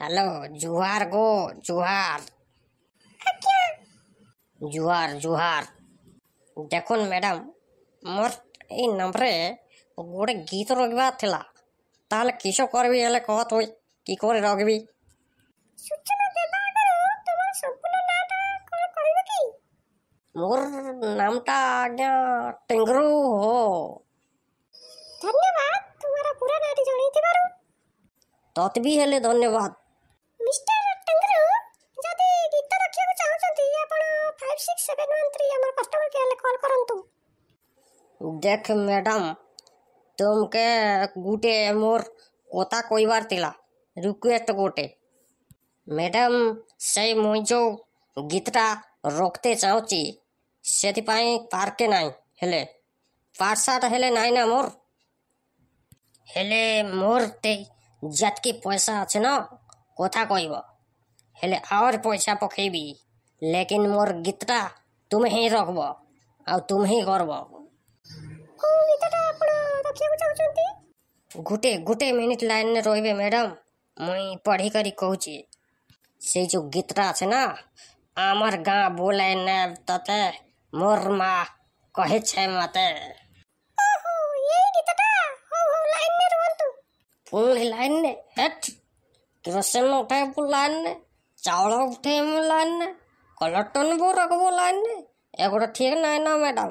hello জুহার গো জুহার জুহার জুহার দেখুন madam মোর এই নম্বরে গোটে গীত রগিবার লা তাহলে কিস করবি হলে কহ তুই কি করে রগবি মোর নামটা আজ্ঞা টেঙ্গরু হো ধন্যবাদ তোমার পুরা নাটি জনাইতে পারো তত বি হলে ধন্যবাদ ರೇವೆನು ಅಂತ್ರಿ ನಮ್ಮ ಕಸ್ಟಮರ್ ಕೇರಲ್ಲ ಕಾಲ್ ಕರಂತು দেখ ম্যাডাম তোমাকে গুটে মোর কথা কইবার তিলা রিকুয়েস্ট গোটে ম্যাডাম সেই মুই যে গীতটা রোখতে চাওছি ସେଥିପାଇଁ ପାର୍କେ ନାହିଁ ହେଲେ ପାର୍ଟ ସାର୍ଟ ହେଲେ ନାହିଁ ନା ମୋର ହେଲେ ମୋର ତେ ଯେତ୍କି ପଇସା ଅଛି ନା କଥା କହିବ ହେଲେ ଆହୁରି ପଇସା ପକେଇବି ଲେକିନ୍ মোর ଗୀତଟା तुम्हें रखब ଆଉ ତୁମେ କରବ ଗୋଟେ ଗୋଟେ ମିନିଟ୍ ଲାଇନ୍ରେ ରହିବେ ମ୍ୟାଡ଼ାମ୍ ମୁଇଁ ପଢ଼ିକରି କହୁଛି ସେଇ ଯେଉଁ ଗୀତଟା ଅଛି ନା ଆମର ଗାଁ ବୋଲେ ନେ ତତେ ମୋର ମା କହିଛେ ମତେ ପୁଣି ଲାଇନ୍ରେ ହେଟ୍ କିରୋସିନ ଉଠେଇବୁ ଲାଇନ୍ରେ ଚାଉଳ ଉଠେଇବୁ ଲାଇନ୍ରେ কলার টানবো রাখবো লাইনে এগুলো ঠিক নাই না ম্যাডাম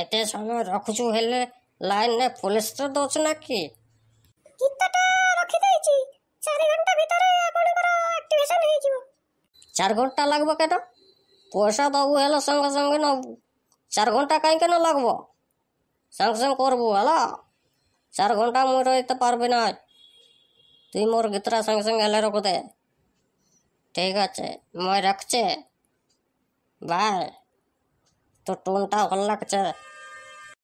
এতে সময় রখুছু হেলে লাইনে পুলিশটা দোষ নাকি চার ঘন্টা ভিতরে লাগবে কেন পয়সা দেবো হেলে সঙ্গে সঙ্গে নেবো চার ঘন্টা কাই কেন লাগবো সঙ্গে সঙ্গে করবো হলো চার ঘন্টা মুই রইতে পারবি না তুই মোর গীতরা সঙ্গে সঙ্গে এলে রখ দে ঠিক আছে মই রাখছে বাই তো টোনটা ভাল লাগছে